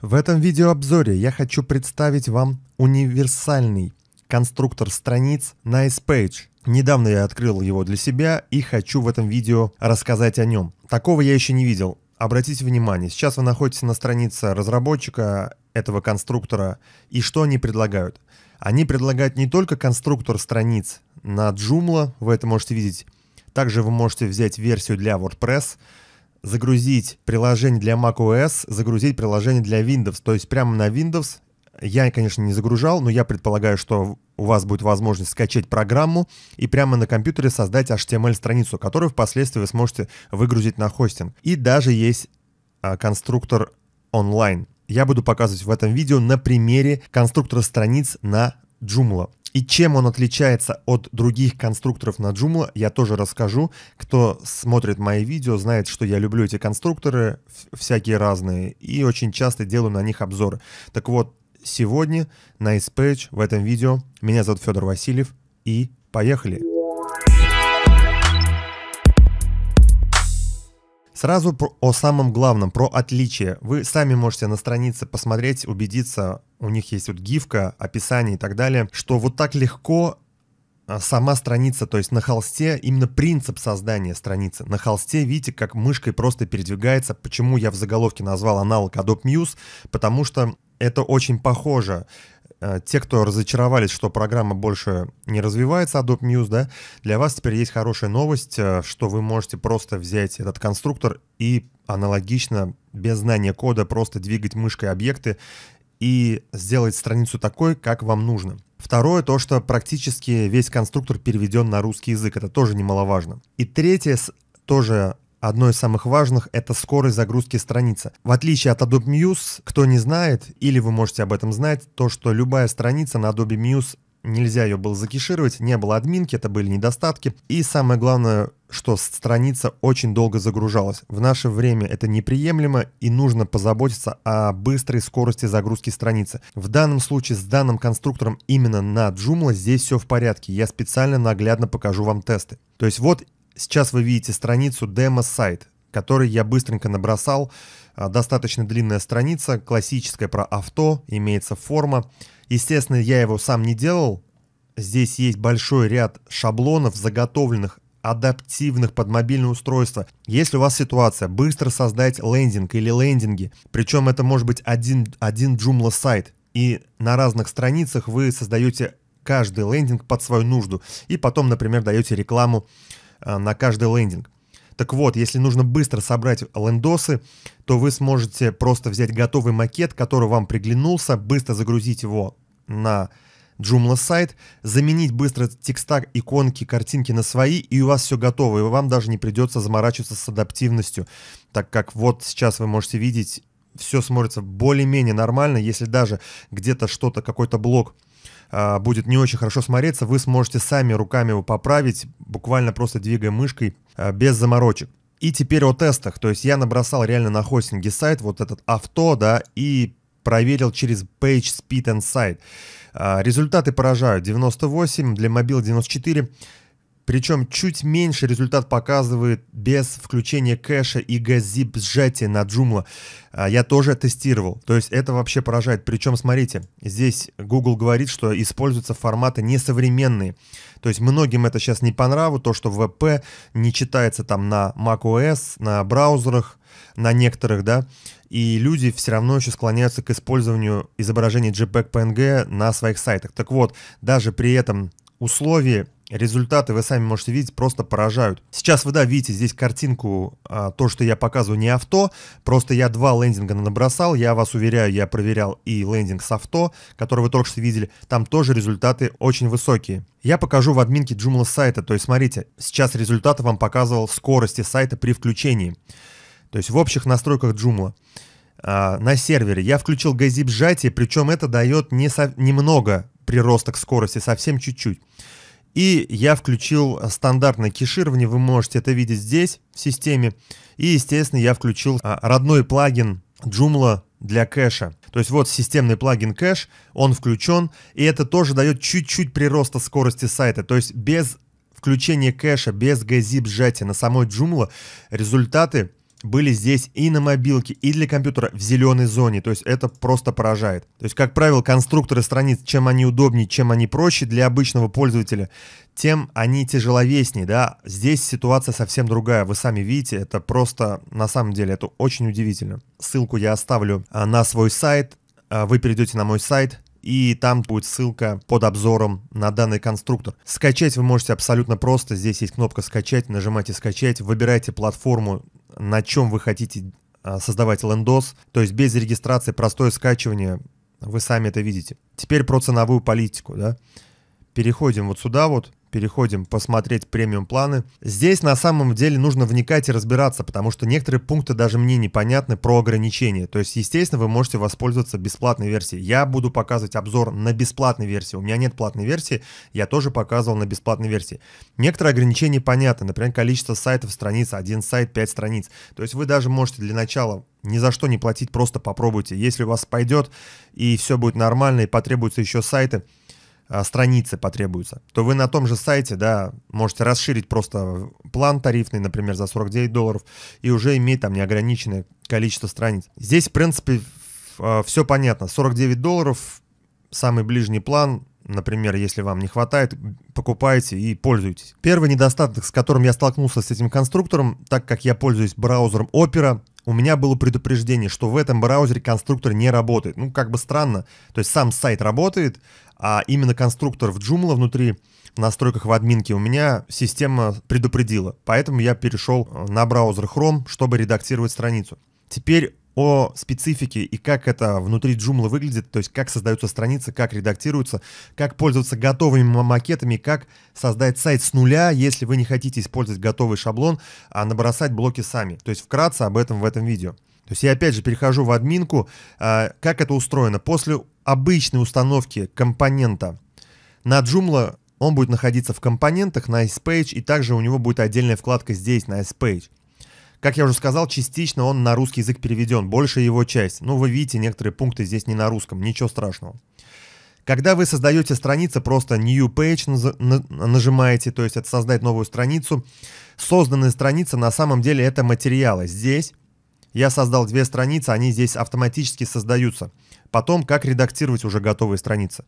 В этом видеообзоре я хочу представить вам универсальный конструктор страниц NicePage. Недавно я открыл его для себя и хочу в этом видео рассказать о нем. Такого я еще не видел. Обратите внимание, сейчас вы находитесь на странице разработчика этого конструктора и что они предлагают. Они предлагают не только конструктор страниц на Joomla, вы это можете видеть, также вы можете взять версию для WordPress, загрузить приложение для macOS, загрузить приложение для Windows. То есть прямо на Windows я, конечно, не загружал, но я предполагаю, что у вас будет возможность скачать программу и прямо на компьютере создать HTML-страницу, которую впоследствии вы сможете выгрузить на хостинг. И даже есть а, конструктор онлайн. Я буду показывать в этом видео на примере конструктора страниц на Joomla. И чем он отличается от других конструкторов на Joomla, я тоже расскажу. Кто смотрит мои видео, знает, что я люблю эти конструкторы, всякие разные, и очень часто делаю на них обзоры. Так вот, сегодня на Icepage в этом видео. Меня зовут Федор Васильев, и поехали! Поехали! Сразу про, о самом главном, про отличие. Вы сами можете на странице посмотреть, убедиться, у них есть вот гифка, описание и так далее, что вот так легко а, сама страница, то есть на холсте, именно принцип создания страницы. На холсте, видите, как мышкой просто передвигается. Почему я в заголовке назвал аналог Adobe Muse? Потому что это очень похоже. Э, те, кто разочаровались, что программа больше не развивается, Adobe Muse, да, для вас теперь есть хорошая новость, э, что вы можете просто взять этот конструктор и аналогично, без знания кода, просто двигать мышкой объекты и сделать страницу такой, как вам нужно. Второе, то, что практически весь конструктор переведен на русский язык. Это тоже немаловажно. И третье, тоже Одно из самых важных – это скорость загрузки страницы. В отличие от Adobe Muse, кто не знает, или вы можете об этом знать, то, что любая страница на Adobe Muse нельзя ее было закишировать, не было админки, это были недостатки. И самое главное, что страница очень долго загружалась. В наше время это неприемлемо и нужно позаботиться о быстрой скорости загрузки страницы. В данном случае с данным конструктором именно на Joomla здесь все в порядке. Я специально наглядно покажу вам тесты. То есть вот Сейчас вы видите страницу демо-сайт, который я быстренько набросал. А, достаточно длинная страница, классическая про авто, имеется форма. Естественно, я его сам не делал. Здесь есть большой ряд шаблонов, заготовленных адаптивных под мобильное устройство. Если у вас ситуация, быстро создать лендинг или лендинги, причем это может быть один, один Joomla сайт, и на разных страницах вы создаете каждый лендинг под свою нужду, и потом, например, даете рекламу Э, на каждый лендинг. Так вот, если нужно быстро собрать лендосы, то вы сможете просто взять готовый макет, который вам приглянулся, быстро загрузить его на Joomla сайт, заменить быстро текста, иконки, картинки на свои, и у вас все готово, и вам даже не придется заморачиваться с адаптивностью, так как вот сейчас вы можете видеть, все смотрится более-менее нормально, если даже где-то что-то, какой-то блок а, будет не очень хорошо смотреться, вы сможете сами руками его поправить, буквально просто двигая мышкой, а, без заморочек. И теперь о тестах, то есть я набросал реально на хостинге сайт вот этот авто, да, и проверил через Page Speed and Site. А, результаты поражают 98, для мобил 94, причем чуть меньше результат показывает без включения кэша и газип сжатия на Joomla. А, я тоже тестировал. То есть это вообще поражает. Причем, смотрите, здесь Google говорит, что используются форматы несовременные. То есть многим это сейчас не по нраву, то, что VP не читается там на macOS, на браузерах, на некоторых, да, и люди все равно еще склоняются к использованию изображений JPEG PNG на своих сайтах. Так вот, даже при этом условии Результаты вы сами можете видеть, просто поражают. Сейчас вы, да, видите здесь картинку, а, то, что я показываю не авто, просто я два лендинга набросал, я вас уверяю, я проверял и лендинг с авто, который вы только что видели, там тоже результаты очень высокие. Я покажу в админке Joomla сайта, то есть смотрите, сейчас результаты вам показывал скорости сайта при включении, то есть в общих настройках Joomla. А, на сервере я включил газип сжатие, причем это дает не со... немного приросток скорости, совсем чуть-чуть. И я включил э, стандартное кеширование, вы можете это видеть здесь, в системе. И, естественно, я включил э, родной плагин Joomla для кэша. То есть вот системный плагин кэш, он включен, и это тоже дает чуть-чуть прироста скорости сайта. То есть без включения кэша, без gzip сжатия на самой Joomla результаты были здесь и на мобилке, и для компьютера в зеленой зоне. То есть это просто поражает. То есть, как правило, конструкторы страниц, чем они удобнее, чем они проще для обычного пользователя, тем они тяжеловеснее, да. Здесь ситуация совсем другая, вы сами видите, это просто, на самом деле, это очень удивительно. Ссылку я оставлю а, на свой сайт, а, вы перейдете на мой сайт, и там будет ссылка под обзором на данный конструктор. Скачать вы можете абсолютно просто. Здесь есть кнопка «Скачать», нажимайте «Скачать», выбирайте платформу, на чем вы хотите а, создавать лендос. То есть без регистрации простое скачивание, вы сами это видите. Теперь про ценовую политику. Да? Переходим вот сюда вот переходим посмотреть премиум планы. Здесь на самом деле нужно вникать и разбираться, потому что некоторые пункты даже мне непонятны про ограничения. То есть, естественно, вы можете воспользоваться бесплатной версией. Я буду показывать обзор на бесплатной версии. У меня нет платной версии, я тоже показывал на бесплатной версии. Некоторые ограничения понятны, например, количество сайтов, страниц, один сайт, 5 страниц. То есть вы даже можете для начала ни за что не платить, просто попробуйте. Если у вас пойдет и все будет нормально и потребуются еще сайты, а, страницы потребуются, то вы на том же сайте, да, можете расширить просто план тарифный, например, за 49 долларов, и уже иметь там неограниченное количество страниц. Здесь, в принципе, а, все понятно. 49 долларов, самый ближний план, например, если вам не хватает, покупаете и пользуйтесь. Первый недостаток, с которым я столкнулся с этим конструктором, так как я пользуюсь браузером Opera, у меня было предупреждение, что в этом браузере конструктор не работает. Ну, как бы странно. То есть сам сайт работает, а именно конструктор в Joomla внутри в настройках в админке у меня система предупредила, поэтому я перешел э, на браузер Chrome, чтобы редактировать страницу. Теперь о специфике и как это внутри Joomla выглядит, то есть как создаются страницы, как редактируются, как пользоваться готовыми макетами, как создать сайт с нуля, если вы не хотите использовать готовый шаблон, а набросать блоки сами. То есть вкратце об этом в этом видео. То есть я опять же перехожу в админку, а, как это устроено. После обычной установки компонента на Joomla, он будет находиться в компонентах на IcePage, и также у него будет отдельная вкладка здесь, на IcePage. Как я уже сказал, частично он на русский язык переведен, большая его часть. ну, вы видите, некоторые пункты здесь не на русском, ничего страшного. Когда вы создаете страницу, просто New Page нажимаете, то есть это создать новую страницу. Созданная страница на самом деле это материалы. Здесь я создал две страницы, они здесь автоматически создаются. Потом, как редактировать уже готовые страницы.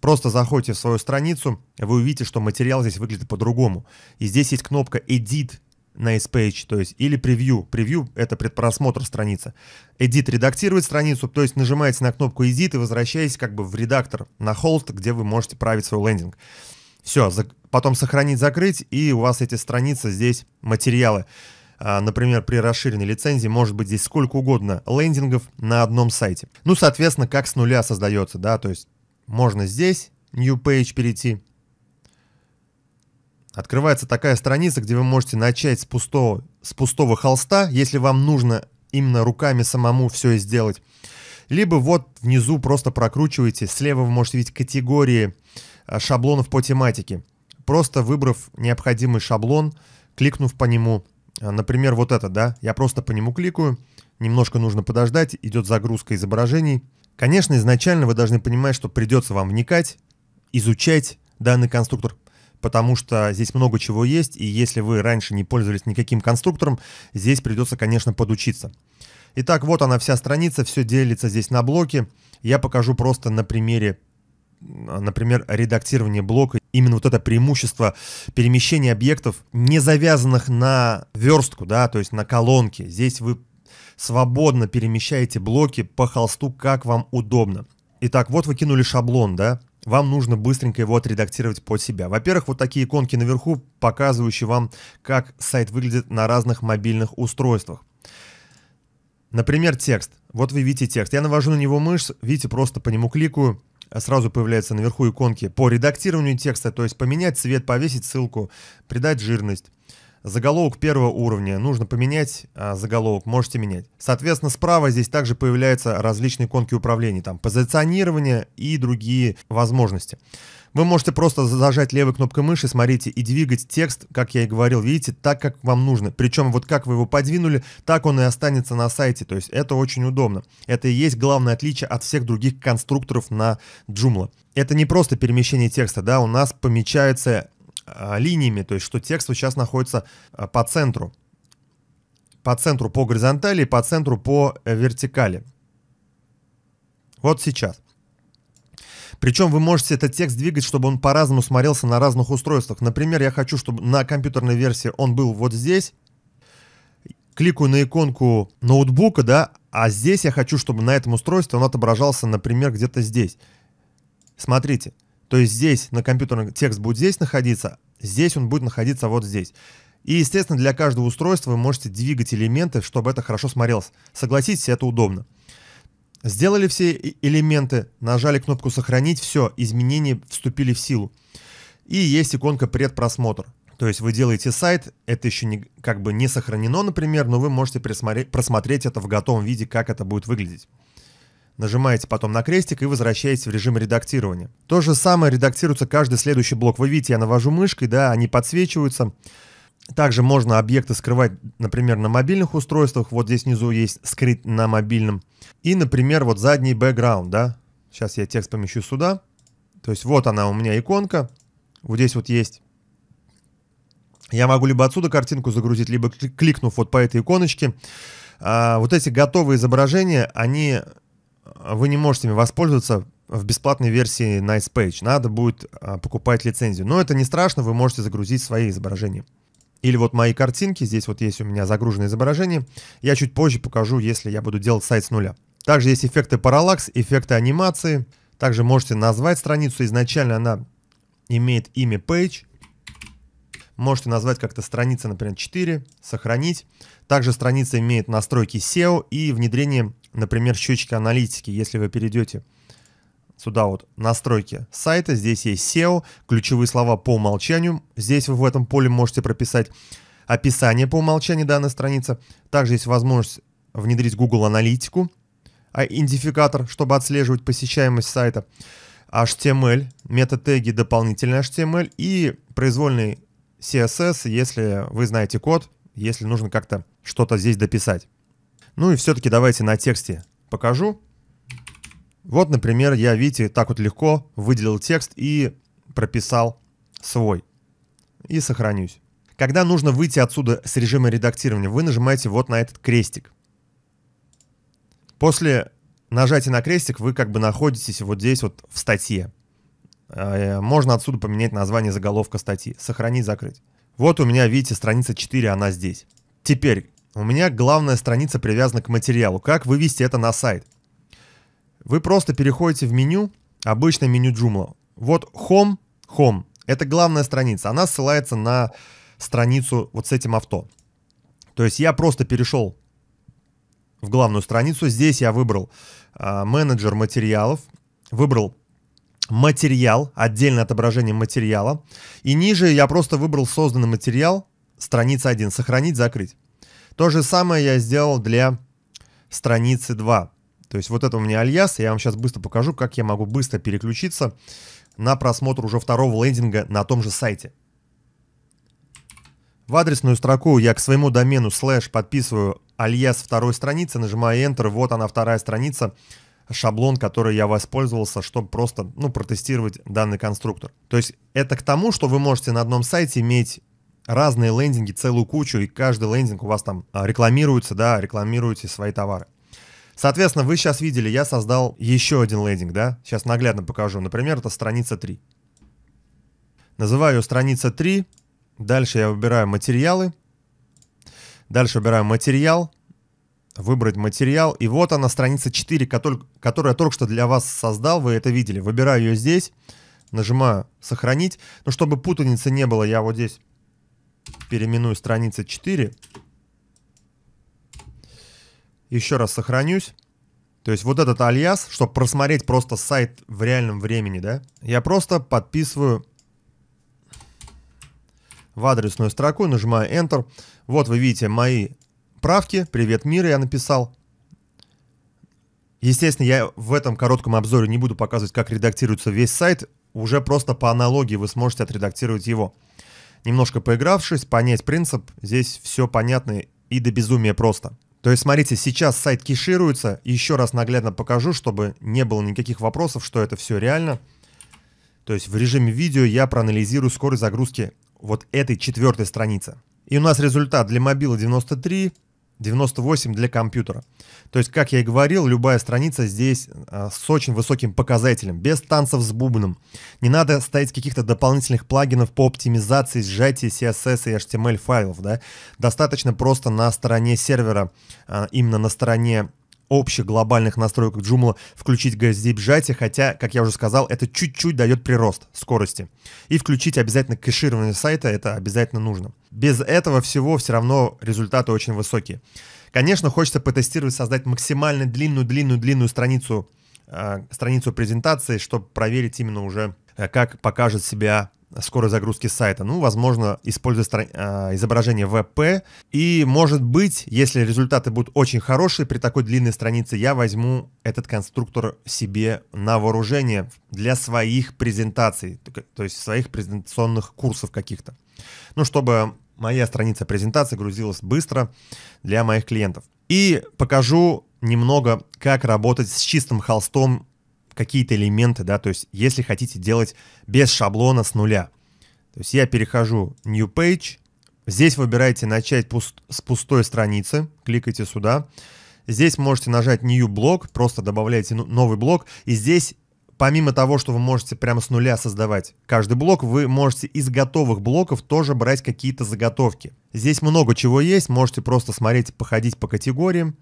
Просто заходите в свою страницу, вы увидите, что материал здесь выглядит по-другому. И здесь есть кнопка «Edit» на S-Page, то есть или превью. Превью — это предпросмотр страницы. Edit редактирует страницу, то есть нажимаете на кнопку Edit и возвращаетесь как бы в редактор, на холст, где вы можете править свой лендинг. Все, потом сохранить, закрыть, и у вас эти страницы здесь материалы. А, например, при расширенной лицензии может быть здесь сколько угодно лендингов на одном сайте. Ну, соответственно, как с нуля создается, да, то есть можно здесь New Page перейти, Открывается такая страница, где вы можете начать с пустого, с пустого холста, если вам нужно именно руками самому все сделать. Либо вот внизу просто прокручиваете, слева вы можете видеть категории а, шаблонов по тематике. Просто выбрав необходимый шаблон, кликнув по нему, а, например, вот это, да, я просто по нему кликаю, немножко нужно подождать, идет загрузка изображений. Конечно, изначально вы должны понимать, что придется вам вникать, изучать данный конструктор, потому что здесь много чего есть, и если вы раньше не пользовались никаким конструктором, здесь придется, конечно, подучиться. Итак, вот она вся страница, все делится здесь на блоки. Я покажу просто на примере а, например, редактирование блока, именно вот это преимущество перемещения объектов, не завязанных на верстку, да, то есть на колонки. Здесь вы свободно перемещаете блоки по холсту, как вам удобно. Итак, вот вы кинули шаблон, да, вам нужно быстренько его отредактировать под себя. Во-первых, вот такие иконки наверху, показывающие вам, как сайт выглядит на разных мобильных устройствах. Например, текст. Вот вы видите текст. Я навожу на него мышь, видите, просто по нему кликаю, сразу появляется наверху иконки по редактированию текста, то есть поменять цвет, повесить ссылку, придать жирность. Заголовок первого уровня. Нужно поменять а, заголовок, можете менять. Соответственно, справа здесь также появляются различные иконки управления, там позиционирование и другие возможности. Вы можете просто зажать левой кнопкой мыши, смотрите, и двигать текст, как я и говорил, видите, так, как вам нужно. Причем вот как вы его подвинули, так он и останется на сайте, то есть это очень удобно. Это и есть главное отличие от всех других конструкторов на Joomla. Это не просто перемещение текста, да, у нас помечается а, линиями, то есть что текст сейчас находится а, по центру. По центру по горизонтали и по центру по э, вертикали. Вот сейчас. Причем вы можете этот текст двигать, чтобы он по-разному смотрелся на разных устройствах. Например, я хочу, чтобы на компьютерной версии он был вот здесь. Кликаю на иконку ноутбука, да, а здесь я хочу, чтобы на этом устройстве он отображался, например, где-то здесь. Смотрите, то есть здесь на компьютерном текст будет здесь находиться, здесь он будет находиться вот здесь. И, естественно, для каждого устройства вы можете двигать элементы, чтобы это хорошо смотрелось. Согласитесь, это удобно. Сделали все элементы, нажали кнопку «Сохранить», все, изменения вступили в силу. И есть иконка «Предпросмотр». То есть вы делаете сайт, это еще не, как бы не сохранено, например, но вы можете просмотреть это в готовом виде, как это будет выглядеть. Нажимаете потом на крестик и возвращаетесь в режим редактирования. То же самое редактируется каждый следующий блок. Вы видите, я навожу мышкой, да, они подсвечиваются. Также можно объекты скрывать, например, на мобильных устройствах. Вот здесь внизу есть скрыть на мобильном. И, например, вот задний бэкграунд, да. Сейчас я текст помещу сюда. То есть вот она у меня иконка. Вот здесь вот есть. Я могу либо отсюда картинку загрузить, либо кликнув вот по этой иконочке. А, вот эти готовые изображения, они... А, вы не можете ими воспользоваться в бесплатной версии NicePage. Надо будет а, покупать лицензию. Но это не страшно, вы можете загрузить свои изображения. Или вот мои картинки, здесь вот есть у меня загруженное изображение. Я чуть позже покажу, если я буду делать сайт с нуля. Также есть эффекты параллакс, эффекты анимации. Также можете назвать страницу, изначально она имеет имя page. Можете назвать как-то страница, например, 4, сохранить. Также страница имеет настройки SEO и внедрение, например, счетчика аналитики, если вы перейдете сюда вот настройки сайта, здесь есть SEO, ключевые слова по умолчанию, здесь вы в этом поле можете прописать описание по умолчанию данной страницы, также есть возможность внедрить Google аналитику, а, идентификатор, чтобы отслеживать посещаемость сайта, HTML, метатеги, дополнительный HTML и произвольный CSS, если вы знаете код, если нужно как-то что-то здесь дописать. Ну и все-таки давайте на тексте покажу, вот, например, я, видите, так вот легко выделил текст и прописал свой. И сохранюсь. Когда нужно выйти отсюда с режима редактирования, вы нажимаете вот на этот крестик. После нажатия на крестик вы как бы находитесь вот здесь вот в статье. А, э, можно отсюда поменять название заголовка статьи. Сохранить, закрыть. Вот у меня, видите, страница 4, она здесь. Теперь, у меня главная страница привязана к материалу. Как вывести это на сайт? Вы просто переходите в меню, обычное меню Joomla. Вот Home, Home. Это главная страница. Она ссылается на страницу вот с этим авто. То есть я просто перешел в главную страницу. Здесь я выбрал э, менеджер материалов, выбрал материал, отдельное отображение материала. И ниже я просто выбрал созданный материал, страница 1, сохранить, закрыть. То же самое я сделал для страницы 2. То есть вот это у меня альяс, я вам сейчас быстро покажу, как я могу быстро переключиться на просмотр уже второго лендинга на том же сайте. В адресную строку я к своему домену слэш подписываю альяс второй страницы, нажимаю Enter, вот она вторая страница, шаблон, который я воспользовался, чтобы просто ну, протестировать данный конструктор. То есть это к тому, что вы можете на одном сайте иметь разные лендинги, целую кучу, и каждый лендинг у вас там а, рекламируется, да, рекламируете свои товары. Соответственно, вы сейчас видели, я создал еще один лендинг, да? Сейчас наглядно покажу. Например, это страница 3. Называю страница 3. Дальше я выбираю материалы. Дальше выбираю материал. Выбрать материал. И вот она, страница 4, который, которую я только что для вас создал. Вы это видели. Выбираю ее здесь. Нажимаю «Сохранить». Но чтобы путаницы не было, я вот здесь переименую страница 4 еще раз сохранюсь. То есть вот этот альяс, чтобы просмотреть просто сайт в реальном времени, да, я просто подписываю в адресную строку, нажимаю Enter. Вот вы видите мои правки. Привет, мир, я написал. Естественно, я в этом коротком обзоре не буду показывать, как редактируется весь сайт. Уже просто по аналогии вы сможете отредактировать его. Немножко поигравшись, понять принцип, здесь все понятно и до безумия просто. То есть, смотрите, сейчас сайт кешируется. Еще раз наглядно покажу, чтобы не было никаких вопросов, что это все реально. То есть в режиме видео я проанализирую скорость загрузки вот этой четвертой страницы. И у нас результат для мобила 93, 98 для компьютера. То есть, как я и говорил, любая страница здесь а, с очень высоким показателем, без танцев с бубном. Не надо ставить каких-то дополнительных плагинов по оптимизации сжатия CSS и HTML файлов. Да? Достаточно просто на стороне сервера, а, именно на стороне общих глобальных настроек Joomla включить GSDIP сжатие, хотя, как я уже сказал, это чуть-чуть дает прирост скорости. И включить обязательно кэширование сайта, это обязательно нужно без этого всего все равно результаты очень высокие. Конечно, хочется потестировать, создать максимально длинную-длинную-длинную страницу, э, страницу презентации, чтобы проверить именно уже, э, как покажет себя скорость загрузки сайта. Ну, возможно, используя стра... э, изображение ВП. И, может быть, если результаты будут очень хорошие при такой длинной странице, я возьму этот конструктор себе на вооружение для своих презентаций, то есть своих презентационных курсов каких-то. Ну, чтобы моя страница презентации грузилась быстро для моих клиентов. И покажу немного, как работать с чистым холстом какие-то элементы, да, то есть если хотите делать без шаблона с нуля. То есть я перехожу New Page, здесь выбираете начать пуст с пустой страницы, кликайте сюда. Здесь можете нажать New Block, просто добавляете новый блок, и здесь помимо того, что вы можете прямо с нуля создавать каждый блок, вы можете из готовых блоков тоже брать какие-то заготовки. Здесь много чего есть, можете просто смотреть, походить по категориям.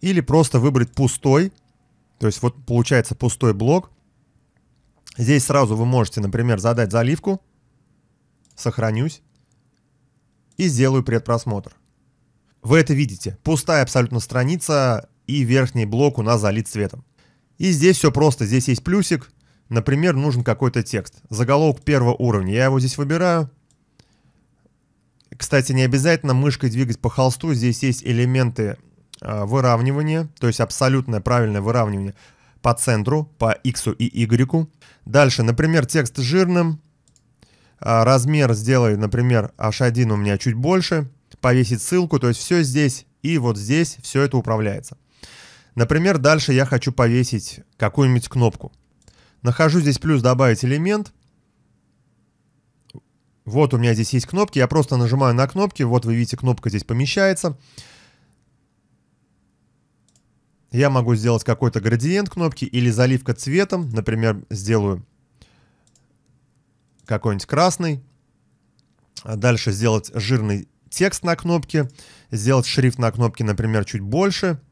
Или просто выбрать пустой, то есть вот получается пустой блок. Здесь сразу вы можете, например, задать заливку, сохранюсь и сделаю предпросмотр. Вы это видите, пустая абсолютно страница и верхний блок у нас залит цветом. И здесь все просто, здесь есть плюсик. Например, нужен какой-то текст. Заголовок первого уровня. Я его здесь выбираю. Кстати, не обязательно мышкой двигать по холсту. Здесь есть элементы а, выравнивания, то есть абсолютное правильное выравнивание по центру, по X и Y. Дальше, например, текст жирным. А, размер сделаю, например, H1 у меня чуть больше. Повесить ссылку, то есть все здесь и вот здесь все это управляется. Например, дальше я хочу повесить какую-нибудь кнопку. Нахожу здесь плюс «Добавить элемент». Вот у меня здесь есть кнопки, я просто нажимаю на кнопки, вот вы видите, кнопка здесь помещается. Я могу сделать какой-то градиент кнопки или заливка цветом, например, сделаю какой-нибудь красный. А дальше сделать жирный текст на кнопке, сделать шрифт на кнопке, например, чуть больше –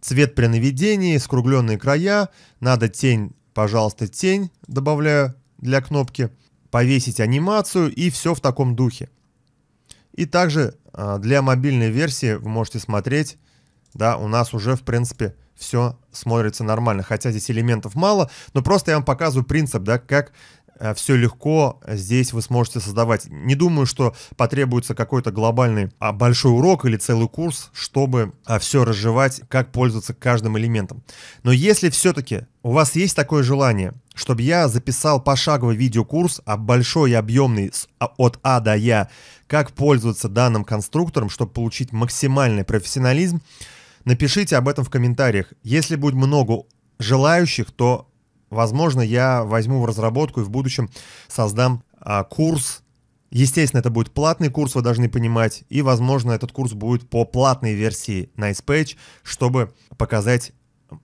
Цвет при наведении, скругленные края. Надо тень, пожалуйста, тень, добавляю для кнопки. Повесить анимацию и все в таком духе. И также а, для мобильной версии вы можете смотреть, да, у нас уже, в принципе, все смотрится нормально. Хотя здесь элементов мало, но просто я вам показываю принцип, да, как Э, все легко э, здесь вы сможете создавать. Не думаю, что потребуется какой-то глобальный а, большой урок или целый курс, чтобы а, все разжевать, как пользоваться каждым элементом. Но если все-таки у вас есть такое желание, чтобы я записал пошаговый видеокурс, а большой и объемный а, от А до Я, как пользоваться данным конструктором, чтобы получить максимальный профессионализм, напишите об этом в комментариях. Если будет много желающих, то Возможно, я возьму в разработку и в будущем создам а, курс. Естественно, это будет платный курс, вы должны понимать. И, возможно, этот курс будет по платной версии NicePage, чтобы показать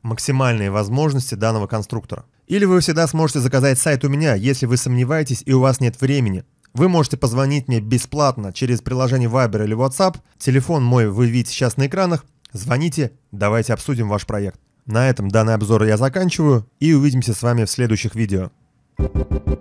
максимальные возможности данного конструктора. Или вы всегда сможете заказать сайт у меня, если вы сомневаетесь и у вас нет времени. Вы можете позвонить мне бесплатно через приложение Viber или WhatsApp. Телефон мой вы видите сейчас на экранах. Звоните, давайте обсудим ваш проект. На этом данный обзор я заканчиваю и увидимся с вами в следующих видео. Thank you.